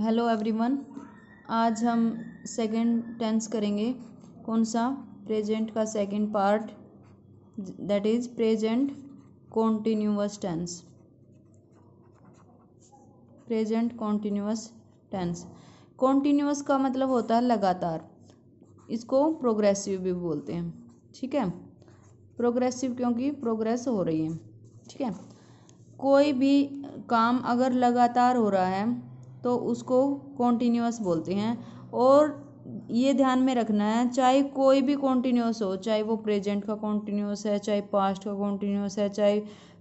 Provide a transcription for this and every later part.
hello everyone आज हम second tense करेंगे कौन सा प्रेजेंट का second part that is present continuous tense present continuous tense continuous का मतलब होता है लगातार इसको प्रोग्रेसिव भी बोलते हैं ठीक है प्रोग्रेसिव क्योंकि प्रोग्रेस हो रही है ठीक है कोई भी काम अगर लगातार हो रहा है तो उसको कॉन्टीन्यूस बोलते हैं और ये ध्यान में रखना है चाहे कोई भी कॉन्टीन्यूस हो चाहे वो प्रेजेंट का कॉन्टीन्यूस है चाहे पास्ट का कॉन्टीन्यूस है चाहे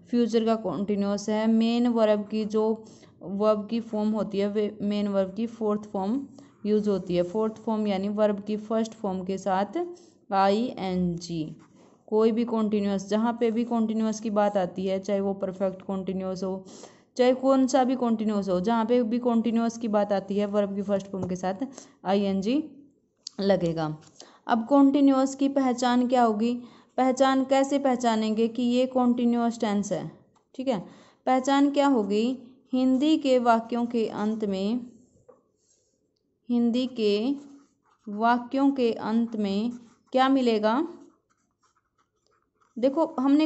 फ्यूचर का कॉन्टीन्यूस है मेन वर्ब की जो वर्ब की फॉर्म होती है वे मेन वर्ब की फोर्थ फॉर्म यूज होती है फोर्थ फॉर्म यानी वर्ब की फर्स्ट फॉर्म के साथ आई एन जी कोई भी कॉन्टीन्यूस जहाँ पे भी कॉन्टीन्यूस की बात आती है चाहे वो परफेक्ट कॉन्टीन्यूस हो चाहे कौन सा भी कॉन्टिन्यूस हो जहाँ पे भी कॉन्टिन्यूस की बात आती है वर्ब की फर्स्ट फॉर्म के साथ आई लगेगा अब कॉन्टिन्यूस की पहचान क्या होगी पहचान कैसे पहचानेंगे कि ये कॉन्टिन्यूस टेंस है ठीक है पहचान क्या होगी हिंदी के वाक्यों के अंत में हिंदी के वाक्यों के अंत में क्या मिलेगा देखो हमने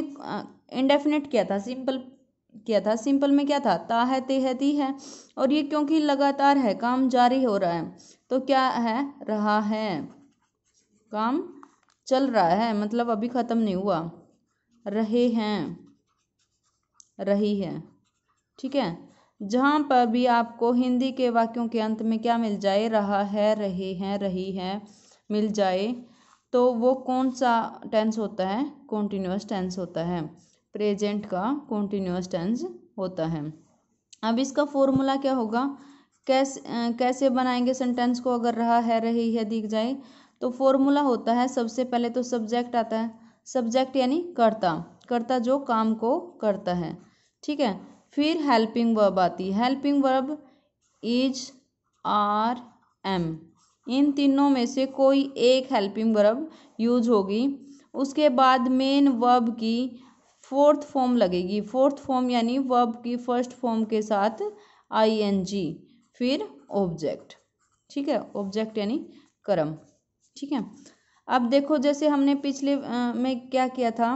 इंडेफिनेट किया था सिंपल किया था सिंपल में क्या था ता है ते है ती है और ये क्योंकि लगातार है काम जारी हो रहा है तो क्या है रहा है काम चल रहा है मतलब अभी ख़त्म नहीं हुआ रहे हैं रही है ठीक है जहाँ पर भी आपको हिंदी के वाक्यों के अंत में क्या मिल जाए रहा है रहे हैं रही है मिल जाए तो वो कौन सा टेंस होता है कॉन्टिन्यूस टेंस होता है प्रेजेंट का कॉन्टीन्यूस टेंस होता है अब इसका फॉर्मूला क्या होगा कैसे कैसे बनाएंगे सेंटेंस को अगर रहा है रही है दिख जाए तो फॉर्मूला होता है सबसे पहले तो सब्जेक्ट आता है सब्जेक्ट यानी कर्ता कर्ता जो काम को करता है ठीक है फिर हेल्पिंग वर्ब आती है helping verb is are am इन तीनों में से कोई एक हेल्पिंग वर्ब यूज होगी उसके बाद मेन वर्ब की फोर्थ फॉर्म लगेगी फोर्थ फॉर्म यानी वर्ब की फर्स्ट फॉर्म के साथ आई एन जी फिर ऑब्जेक्ट ठीक है ऑब्जेक्ट यानी कर्म ठीक है अब देखो जैसे हमने पिछले में क्या किया था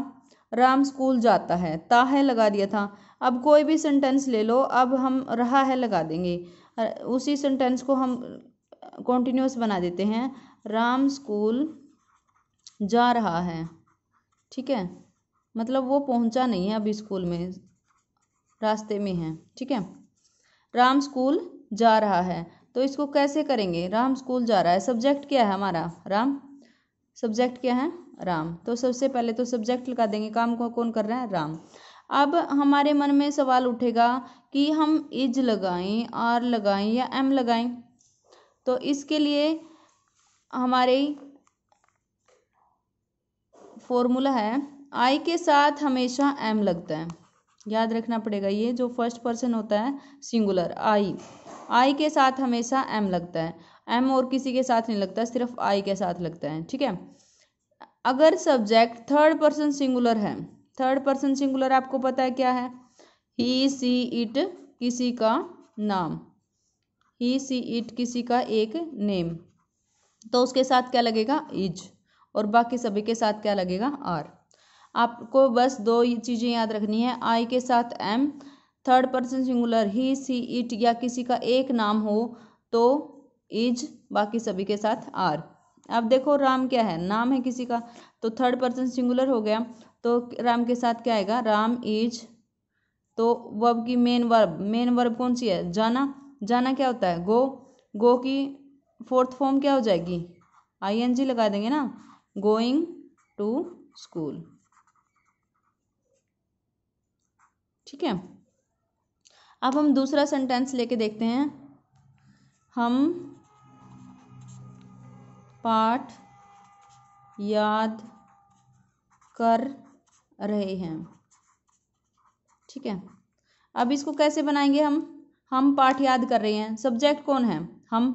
राम स्कूल जाता है ता है लगा दिया था अब कोई भी सेंटेंस ले लो अब हम रहा है लगा देंगे उसी सेंटेंस को हम कॉन्टिन्यूस बना देते हैं राम स्कूल जा रहा है ठीक है मतलब वो पहुंचा नहीं है अभी स्कूल में रास्ते में है ठीक है राम स्कूल जा रहा है तो इसको कैसे करेंगे राम स्कूल जा रहा है सब्जेक्ट क्या है हमारा राम सब्जेक्ट क्या है राम तो सबसे पहले तो सब्जेक्ट लगा देंगे काम को कौन कर रहा है राम अब हमारे मन में सवाल उठेगा कि हम इज लगाएं आर लगाएं या एम लगाएं तो इसके लिए हमारे फॉर्मूला है आई के साथ हमेशा एम लगता है याद रखना पड़ेगा ये जो फर्स्ट पर्सन होता है सिंगुलर आई आई के साथ हमेशा एम लगता है एम और किसी के साथ नहीं लगता सिर्फ आई के साथ लगता है ठीक है अगर सब्जेक्ट थर्ड पर्सन सिंगुलर है थर्ड पर्सन सिंगुलर आपको पता है क्या है ही सी इट किसी का नाम ही सी इट किसी का एक नेम तो उसके साथ क्या लगेगा इज और बाकी सभी के साथ क्या लगेगा आर आपको बस दो ये चीज़ें याद रखनी है आई के साथ am third person singular he she it या किसी का एक नाम हो तो इज बाकी सभी के साथ आर अब देखो राम क्या है नाम है किसी का तो थर्ड पर्सन सिंगुलर हो गया तो राम के साथ क्या आएगा राम इज तो वर्ब की मेन वर्ब मेन वर्ब कौन सी है जाना जाना क्या होता है गो गो की फोर्थ फॉर्म क्या हो जाएगी आई एन जी लगा देंगे ना गोइंग टू स्कूल ठीक है अब हम दूसरा सेंटेंस लेके देखते हैं हम पाठ याद कर रहे हैं ठीक है अब इसको कैसे बनाएंगे हम हम पाठ याद कर रहे हैं सब्जेक्ट कौन है हम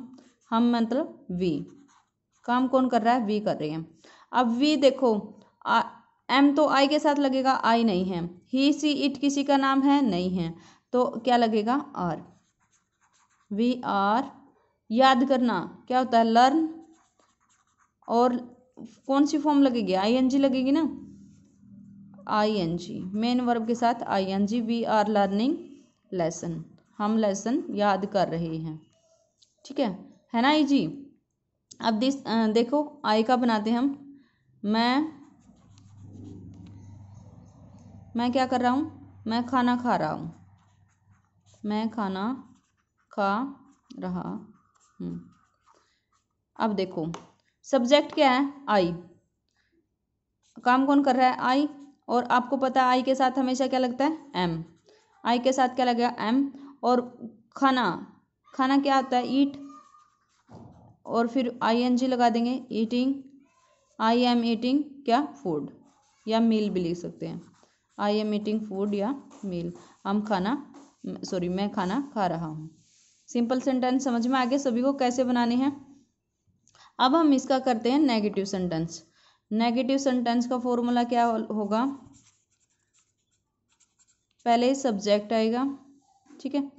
हम मतलब वी काम कौन कर रहा है वी कर रहे हैं अब वी देखो आ, एम तो आई के साथ लगेगा आई नहीं है ही सी इट किसी का नाम है नहीं है तो क्या लगेगा आर वी आर याद करना क्या होता है लर्न और कौन सी फॉर्म लगेगी आई एन जी लगेगी ना I N G main verb के साथ I N G we are learning lesson हम लेसन याद कर रहे हैं ठीक है है ना जी अब दिस देखो आई का बनाते हैं हम मैं मैं क्या कर रहा हूँ मैं खाना खा रहा हूँ मैं खाना खा रहा हूँ अब देखो सब्जेक्ट क्या है आई काम कौन कर रहा है आई और आपको पता है आई के साथ हमेशा क्या लगता है एम आई के साथ क्या लगेगा एम और खाना खाना क्या आता है ईट और फिर आई एन जी लगा देंगे ईटिंग आई एम ईटिंग क्या फूड या मील भी लिख सकते हैं आई एम ईटिंग फूड या मील हम खाना सॉरी मैं खाना खा रहा हूँ सिंपल सेंटेंस समझ में आगे सभी को कैसे बनाने हैं अब हम इसका करते हैं नेगेटिव सेंटेंस नेगेटिव सेंटेंस का फॉर्मूला क्या होगा पहले सब्जेक्ट आएगा ठीक है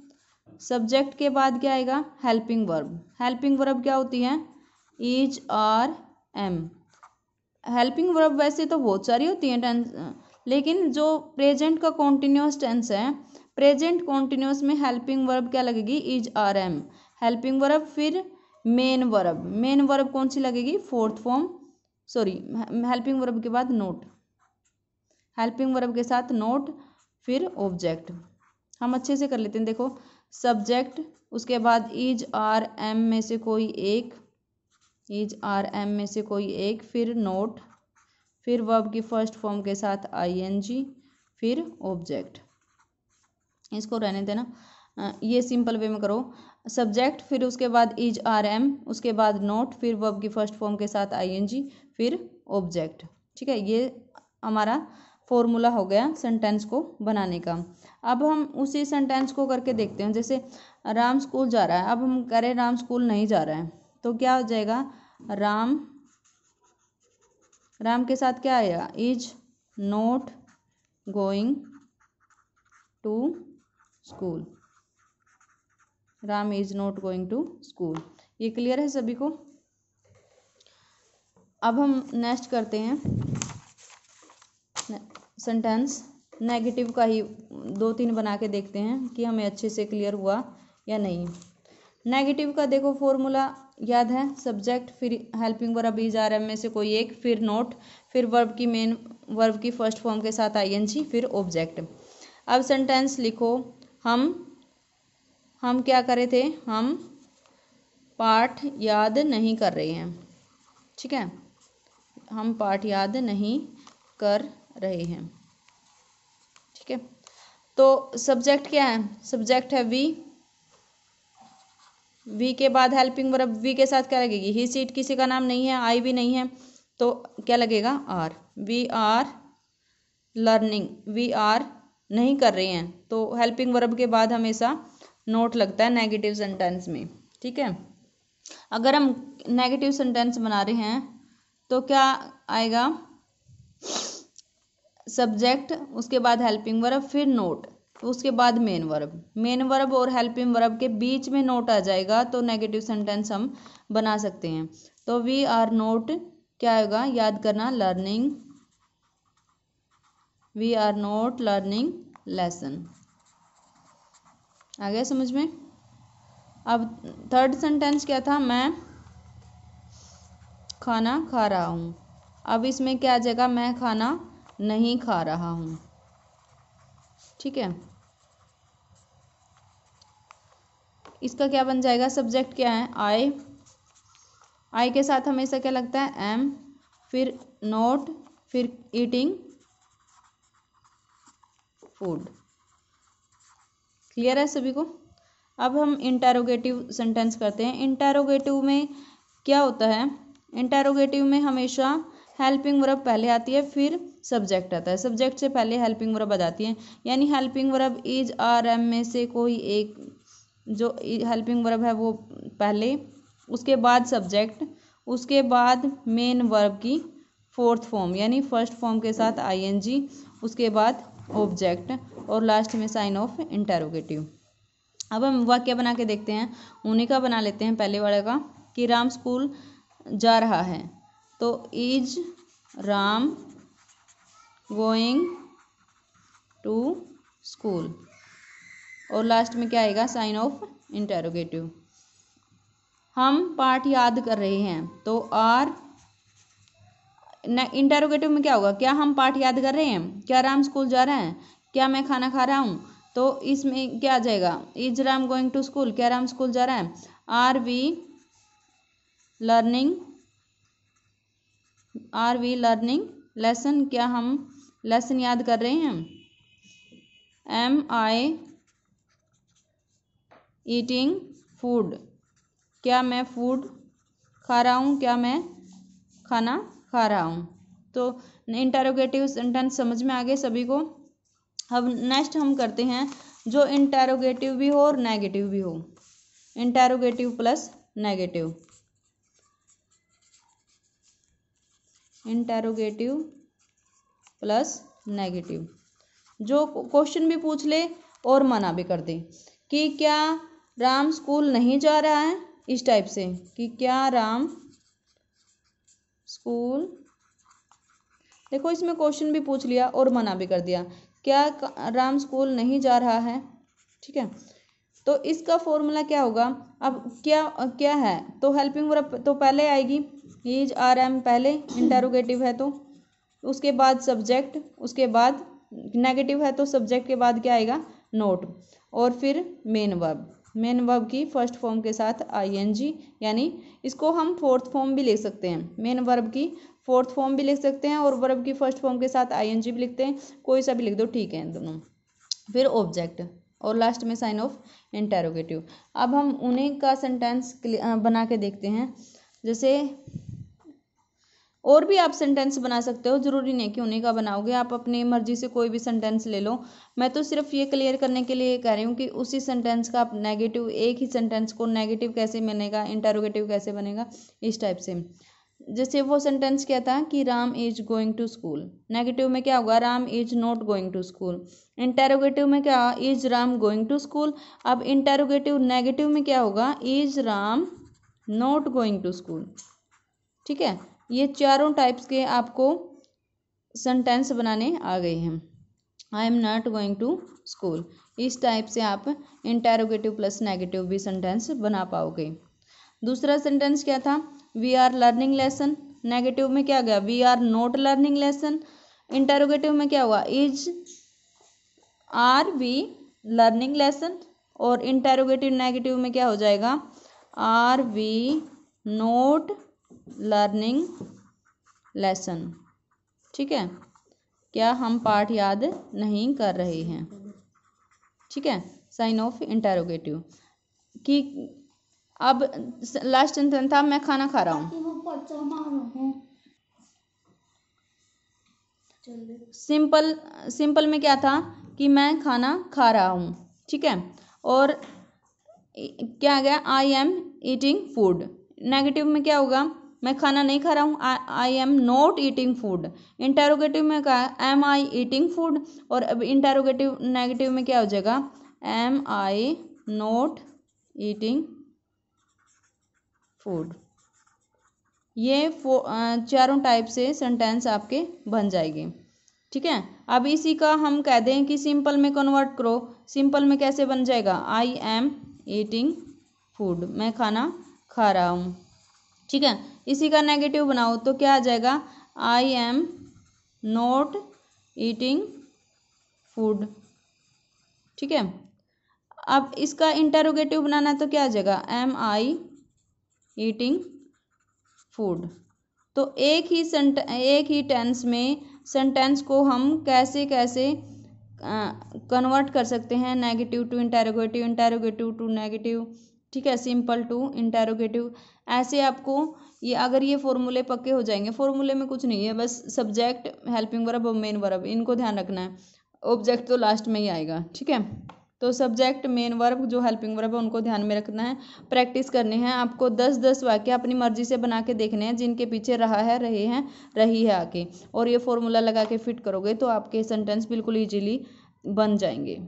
सब्जेक्ट के बाद क्या आएगा हेल्पिंग वर्ब हेल्पिंग वर्ब क्या होती है is are am helping verb वैसे तो बहुत सारी होती हैं लेकिन जो प्रेजेंट का कॉन्टिन्यूस टेंस है प्रेजेंट कॉन्टिन्यूस में हेल्पिंग वर्ब क्या लगेगी is are am helping verb फिर मेन वर्ब मेन वर्ब कौन सी लगेगी fourth form sorry helping verb के बाद नोट हेल्पिंग वर्ब के साथ नोट फिर ऑब्जेक्ट हम अच्छे से कर लेते हैं देखो सब्जेक्ट उसके बाद इज आर एम में से कोई एक इज आर एम में से कोई एक फिर नोट फिर वर्ब की फर्स्ट फॉर्म के साथ आईएनजी फिर ऑब्जेक्ट इसको रहने देना ये सिंपल वे में करो सब्जेक्ट फिर उसके बाद इज आर एम उसके बाद नोट फिर वर्ब की फर्स्ट फॉर्म के साथ आईएनजी फिर ऑब्जेक्ट ठीक है ये हमारा फॉर्मूला हो गया सेंटेंस को बनाने का अब हम उसी सेंटेंस को करके देखते हैं जैसे राम स्कूल जा रहा है अब हम करें राम स्कूल नहीं जा रहा है तो क्या हो जाएगा राम राम के साथ क्या आएगा is not going to school Ram is not going to school ये क्लियर है सभी को अब हम नेक्स्ट करते हैं सेंटेंस नेगेटिव का ही दो तीन बना के देखते हैं कि हमें अच्छे से क्लियर हुआ या नहीं नेगेटिव का देखो फॉर्मूला याद है सब्जेक्ट फिर हेल्पिंग वर्ब जा आर एम में से कोई एक फिर नोट फिर वर्ब की मेन वर्ब की फर्स्ट फॉर्म के साथ आई एन जी फिर ऑब्जेक्ट अब सेंटेंस लिखो हम हम क्या करे थे हम पाठ याद नहीं कर रहे हैं ठीक है हम पाठ याद नहीं कर रहे हैं ठीक है तो सब्जेक्ट क्या है सब्जेक्ट है वी वी के बाद हेल्पिंग वर्ब वी के साथ क्या लगेगी ही सीट किसी का नाम नहीं है आई भी नहीं है तो क्या लगेगा are we are learning we are नहीं कर रहे हैं तो हेल्पिंग वर्ब के बाद हमेशा नोट लगता है नेगेटिव सेंटेंस में ठीक है अगर हम नेगेटिव सेंटेंस बना रहे हैं तो क्या आएगा सब्जेक्ट उसके बाद हेल्पिंग वर्ब फिर नोट उसके बाद मेन वर्ब मेन वर्ब और हेल्पिंग वर्ब के बीच में नोट आ जाएगा तो नेगेटिव सेंटेंस हम बना सकते हैं तो वी आर नोट क्या होगा याद करना learning we are not learning lesson आ गया समझ में अब थर्ड सेंटेंस क्या था मैं खाना खा रहा हूँ अब इसमें क्या आ जाएगा मैं खाना नहीं खा रहा हूँ ठीक है इसका क्या बन जाएगा सब्जेक्ट क्या है आई आई के साथ हमेशा क्या लगता है एम फिर नोट फिर ईटिंग फूड क्लियर है सभी को अब हम इंटेरोगेटिव सेंटेंस करते हैं इंटेरोगेटिव में क्या होता है इंटेरोगेटिव में हमेशा हेल्पिंग वर्ब पहले आती है फिर सब्जेक्ट आता है सब्जेक्ट से पहले हेल्पिंग वर्ब आ जाती है यानी helping verb is are am में से कोई एक जो हेल्पिंग वर्ब है वो पहले उसके बाद सब्जेक्ट उसके बाद मेन वर्ब की फोर्थ फॉर्म यानी फर्स्ट फॉर्म के साथ आईएनजी उसके बाद ऑब्जेक्ट और लास्ट में साइन ऑफ इंटेरोगेटिव अब हम वाक्य बना के देखते हैं उन्हीं का बना लेते हैं पहले वाले का कि राम स्कूल जा रहा है तो is Ram going to school और लास्ट में क्या आएगा साइन ऑफ इंटेरोगेटिव हम पाठ याद कर रहे हैं तो आर इंटेरोगेटिव में क्या होगा क्या हम पाठ याद कर रहे हैं क्या राम स्कूल जा रहा है क्या मैं खाना खा रहा हूँ तो इसमें क्या आ जाएगा is Ram going to school क्या राम स्कूल जा रहा है are we learning are we learning lesson क्या हम लेसन याद कर रहे हैं एम आई ईटिंग फूड क्या मैं फूड खा रहा हूँ क्या मैं खाना खा रहा हूँ तो इंटेरोगेटिव सेंटेंस समझ में आ गए सभी को अब नेक्स्ट हम करते हैं जो इंटेरोगेटिव भी हो और नेगेटिव भी हो interrogative plus negative interrogative plus negative जो क्वेश्चन भी पूछ ले और मना भी कर दे कि क्या राम स्कूल नहीं जा रहा है इस टाइप से कि क्या राम स्कूल देखो इसमें क्वेश्चन भी पूछ लिया और मना भी कर दिया क्या राम स्कूल नहीं जा रहा है ठीक है तो इसका फॉर्मूला क्या होगा अब क्या क्या है तो हेल्पिंग वर्ब तो पहले आएगी इज आर एम पहले इंटेरोगेटिव है तो उसके बाद सब्जेक्ट उसके बाद नेगेटिव है तो सब्जेक्ट के बाद क्या आएगा नोट और फिर मेन वर्ब मेन वर्ब की फर्स्ट फॉर्म के साथ आईएनजी यानी इसको हम फोर्थ फॉर्म भी लिख सकते हैं मेन वर्ब की फोर्थ फॉर्म भी लिख सकते हैं और वर्ब की फर्स्ट फॉर्म के साथ आईएनजी भी लिखते हैं कोई सा भी लिख दो ठीक है दोनों फिर ऑब्जेक्ट और लास्ट में साइन ऑफ इंटेरोगेटिव अब हम उन्हीं का सेंटेंस बना के देखते हैं जैसे और भी आप सेंटेंस बना सकते हो जरूरी नहीं कि उन्हीं का बनाओगे आप अपनी मर्जी से कोई भी सेंटेंस ले लो मैं तो सिर्फ ये क्लियर करने के लिए कह रही हूँ कि उसी सेंटेंस का आप नेगेटिव एक ही सेंटेंस को नेगेटिव कैसे बनेगा इंटरोगेटिव कैसे बनेगा इस टाइप से जैसे वो सेंटेंस क्या था कि Ram is going to school negative में क्या होगा Ram is not going to school interrogative में क्या is Ram going to school अब इंटेरोगेटिव नेगेटिव में क्या होगा is Ram not going to school ठीक है ये चारों टाइप्स के आपको सेंटेंस बनाने आ गए हैं I am not going to school इस टाइप से आप इंटेरोगेटिव प्लस नेगेटिव भी सेंटेंस बना पाओगे दूसरा सेंटेंस क्या था we are learning lesson negative में क्या गया we are not learning lesson interrogative में क्या हुआ is are we learning lesson और इंटेरोगेटिव नेगेटिव में क्या हो जाएगा are we not learning lesson ठीक है क्या हम पाठ याद नहीं कर रहे हैं ठीक है साइन ऑफ इंटेरोगेटिव कि अब लास्ट सेंटेंस था मैं खाना खा रहा हूँ सिंपल सिंपल में क्या था कि मैं खाना खा रहा हूँ ठीक है और क्या आ गया I am eating food negative में क्या होगा मैं खाना नहीं खा रहा हूँ I am not eating food interrogative में कहा एम आई ईटिंग फूड और अब इंटेरोगेटिव नेगेटिव में क्या हो जाएगा am I not eating food ये चारों टाइप से सेंटेंस आपके बन जाएंगे ठीक है अब इसी का हम कह दें कि सिंपल में कन्वर्ट करो सिंपल में कैसे बन जाएगा आई एम ईटिंग फूड मैं खाना खा रहा हूँ ठीक है इसी का नेगेटिव बनाओ तो क्या आ जाएगा I am not eating food ठीक है अब इसका इंटरोगेटिव बनाना है तो क्या आ जाएगा एम आई ईटिंग फूड तो एक ही सेंट एक ही टेंस में सेंटेंस को हम कैसे कैसे कन्वर्ट कर सकते हैं negative to interrogative interrogative to negative ठीक है सिंपल टू इंटेरोगेटिव ऐसे आपको ये अगर ये फॉर्मूले पक्के हो जाएंगे फॉर्मूले में कुछ नहीं है बस सब्जेक्ट हेल्पिंग वर्ब और मेन वर्ब इनको ध्यान रखना है ऑब्जेक्ट तो लास्ट में ही आएगा ठीक है तो सब्जेक्ट मेन वर्ब जो हेल्पिंग वर्ब है उनको ध्यान में रखना है प्रैक्टिस करने हैं आपको दस दस वाक्य अपनी मर्जी से बना के देखने हैं जिनके पीछे रहा है रहे हैं रही है आके और ये फॉर्मूला लगा के फिट करोगे तो आपके सेंटेंस बिल्कुल ईजिली बन जाएंगे